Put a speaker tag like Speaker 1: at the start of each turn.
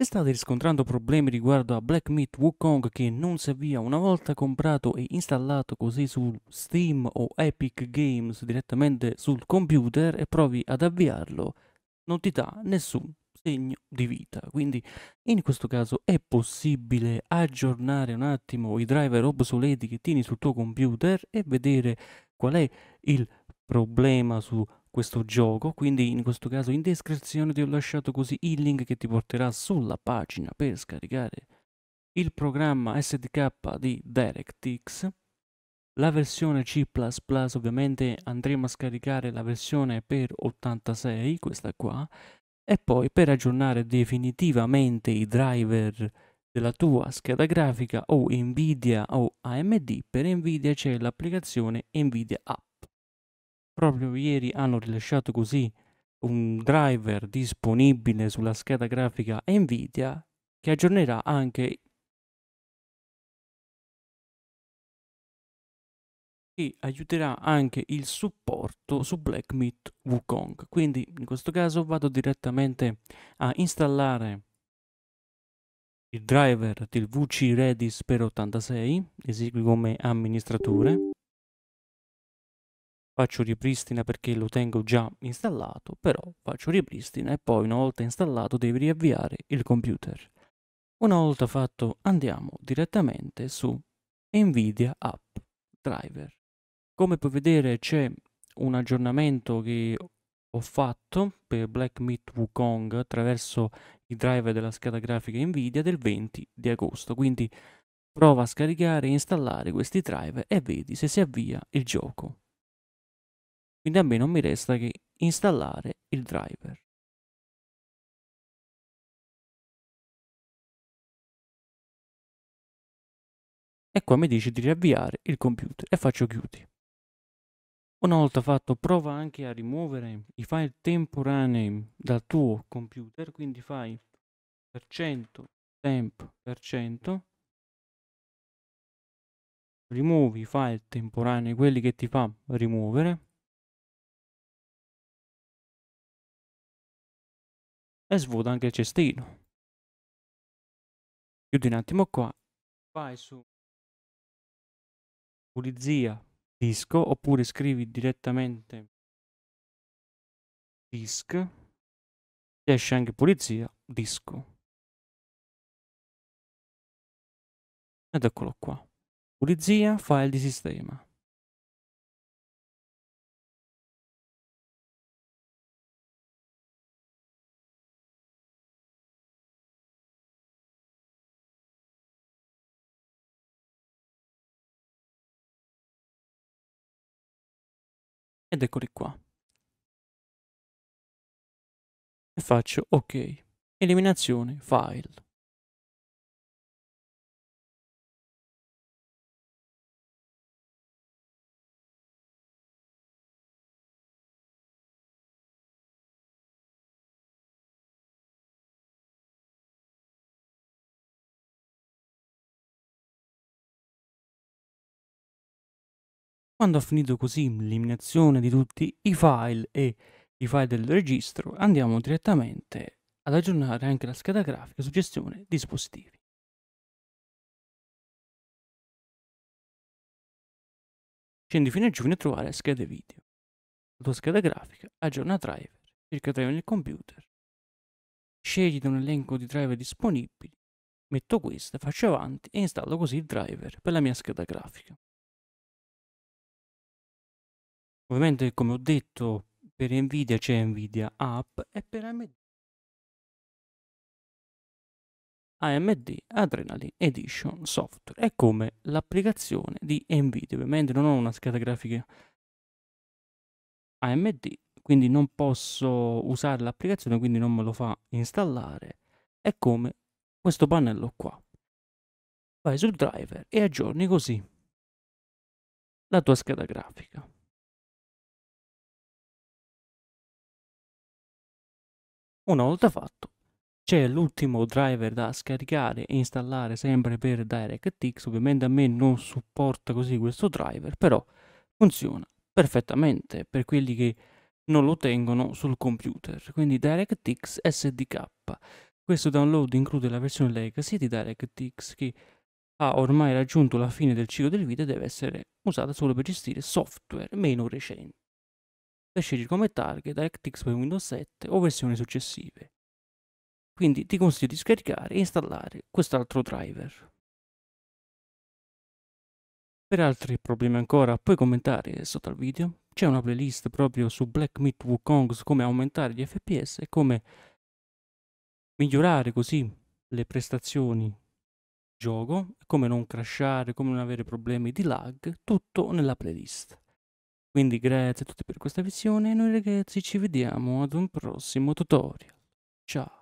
Speaker 1: e state riscontrando problemi riguardo a Black Meat Wukong che non si avvia una volta comprato e installato così su Steam o Epic Games direttamente sul computer e provi ad avviarlo, non ti dà nessun segno di vita. Quindi in questo caso è possibile aggiornare un attimo i driver obsoleti che tieni sul tuo computer e vedere qual è il problema su questo gioco, quindi in questo caso in descrizione ti ho lasciato così il link che ti porterà sulla pagina per scaricare il programma SDK di DirectX, la versione C++ ovviamente andremo a scaricare la versione per 86, questa qua, e poi per aggiornare definitivamente i driver della tua scheda grafica o Nvidia o AMD, per Nvidia c'è l'applicazione Nvidia App Proprio ieri hanno rilasciato così un driver disponibile sulla scheda grafica
Speaker 2: Nvidia che aggiornerà anche che aiuterà anche il supporto su Black
Speaker 1: Myth Wukong. Quindi in questo caso vado direttamente a installare il driver del VC Redis per 86, esegui come amministratore faccio ripristina perché lo tengo già installato, però faccio ripristina e poi una volta installato devi riavviare il computer. Una volta fatto andiamo direttamente su Nvidia App Driver. Come puoi vedere c'è un aggiornamento che ho fatto per Black Meat Wukong attraverso i driver della scheda grafica Nvidia del 20 di agosto, quindi prova a scaricare e installare
Speaker 2: questi driver e vedi se si avvia il gioco. Quindi a me non mi resta
Speaker 3: che installare il driver. E qua mi dice di riavviare il computer e faccio chiudi. Una volta fatto prova anche a
Speaker 1: rimuovere i file temporanei dal tuo computer, quindi fai
Speaker 2: per cento temp per cento rimuovi i file temporanei, quelli che ti fa rimuovere
Speaker 3: e svuota anche il cestino. Chiudi un attimo qua, vai su
Speaker 2: pulizia disco oppure scrivi direttamente
Speaker 3: disc, esce anche pulizia disco ed eccolo qua pulizia file di sistema ed eccoli qua. E faccio ok, eliminazione, file. Quando ha finito così l'eliminazione di tutti i file
Speaker 2: e i file del registro, andiamo direttamente ad aggiornare anche la scheda grafica
Speaker 3: su gestione dispositivi. Scendi fino a giù fino a trovare schede video. La tua scheda grafica
Speaker 2: aggiorna driver, cerca driver nel computer. Scegli da un elenco di driver disponibili, metto questo, faccio avanti e installo così il driver per la mia scheda grafica.
Speaker 3: Ovviamente, come ho detto, per Nvidia c'è Nvidia App e per AMD
Speaker 2: AMD Adrenaline Edition Software. È come l'applicazione
Speaker 1: di Nvidia, ovviamente non ho una scheda grafica AMD, quindi non posso usare l'applicazione, quindi non me lo fa installare. È
Speaker 3: come questo pannello qua. Vai sul driver e aggiorni così la tua scheda grafica. Una volta fatto, c'è l'ultimo
Speaker 1: driver da scaricare e installare sempre per DirectX. Ovviamente a me non supporta così questo driver, però funziona perfettamente per quelli che non lo tengono sul computer. Quindi DirectX SDK. Questo download include la versione legacy di DirectX che ha ormai raggiunto la fine del ciclo del video e deve essere usata solo per gestire software meno recenti da scegliere come
Speaker 2: target DirectX per Windows 7 o versioni successive. Quindi ti consiglio di scaricare e installare quest'altro driver.
Speaker 1: Per altri problemi ancora puoi commentare sotto al video, c'è una playlist proprio su Black Meat Wukong su come aumentare gli FPS e come migliorare così le prestazioni gioco, come non crashare, come non avere problemi di lag, tutto nella playlist. Quindi grazie a tutti per questa visione e noi ragazzi ci vediamo ad un prossimo tutorial. Ciao!